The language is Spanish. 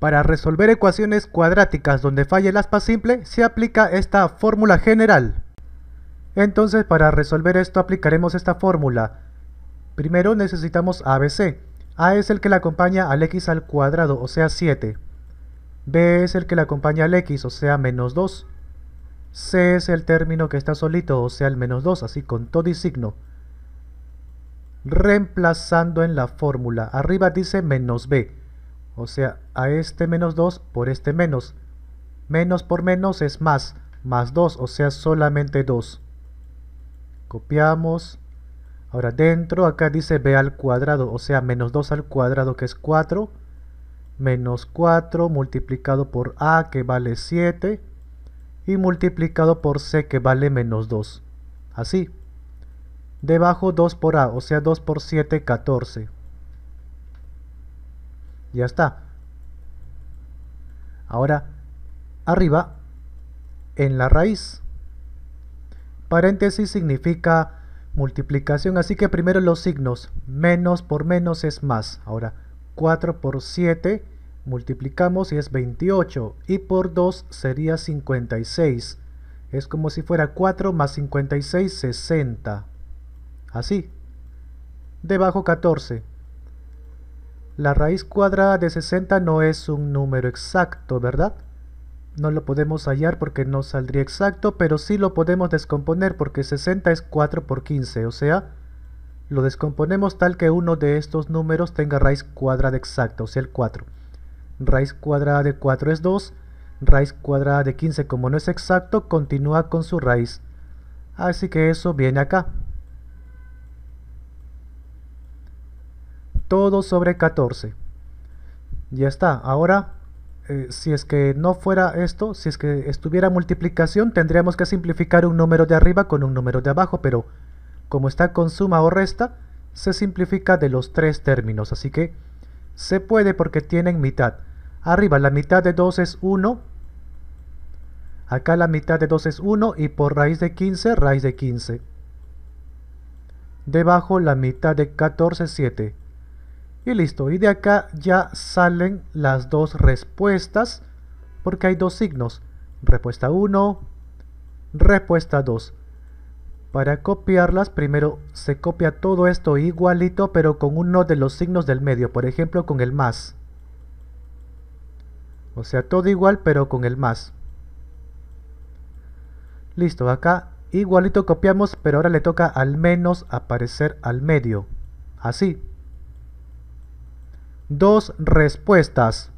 Para resolver ecuaciones cuadráticas donde falla el aspa simple, se aplica esta fórmula general. Entonces, para resolver esto aplicaremos esta fórmula. Primero necesitamos ABC. A es el que le acompaña al x al cuadrado, o sea 7. B es el que le acompaña al x, o sea menos 2. C es el término que está solito, o sea el menos 2, así con todo y signo. Reemplazando en la fórmula. Arriba dice menos b. O sea, a este menos 2 por este menos. Menos por menos es más. Más 2, o sea, solamente 2. Copiamos. Ahora dentro acá dice b al cuadrado, o sea, menos 2 al cuadrado que es 4. Menos 4 multiplicado por a que vale 7. Y multiplicado por c que vale menos 2. Así. Debajo 2 por a, o sea, 2 por 7, 14. Ya está. Ahora, arriba, en la raíz. Paréntesis significa multiplicación, así que primero los signos. Menos por menos es más. Ahora, 4 por 7 multiplicamos y es 28. Y por 2 sería 56. Es como si fuera 4 más 56, 60. Así. Debajo 14. La raíz cuadrada de 60 no es un número exacto, ¿verdad? No lo podemos hallar porque no saldría exacto, pero sí lo podemos descomponer porque 60 es 4 por 15, o sea, lo descomponemos tal que uno de estos números tenga raíz cuadrada exacta, o sea, el 4. Raíz cuadrada de 4 es 2, raíz cuadrada de 15 como no es exacto, continúa con su raíz. Así que eso viene acá. todo sobre 14. Ya está, ahora eh, si es que no fuera esto, si es que estuviera multiplicación, tendríamos que simplificar un número de arriba con un número de abajo, pero como está con suma o resta, se simplifica de los tres términos, así que se puede porque tienen mitad. Arriba la mitad de 2 es 1, acá la mitad de 2 es 1 y por raíz de 15, raíz de 15. Debajo la mitad de 14 es 7. Y listo, y de acá ya salen las dos respuestas, porque hay dos signos, respuesta 1, respuesta 2. Para copiarlas, primero se copia todo esto igualito, pero con uno de los signos del medio, por ejemplo con el más. O sea, todo igual, pero con el más. Listo, acá igualito copiamos, pero ahora le toca al menos aparecer al medio. Así dos respuestas.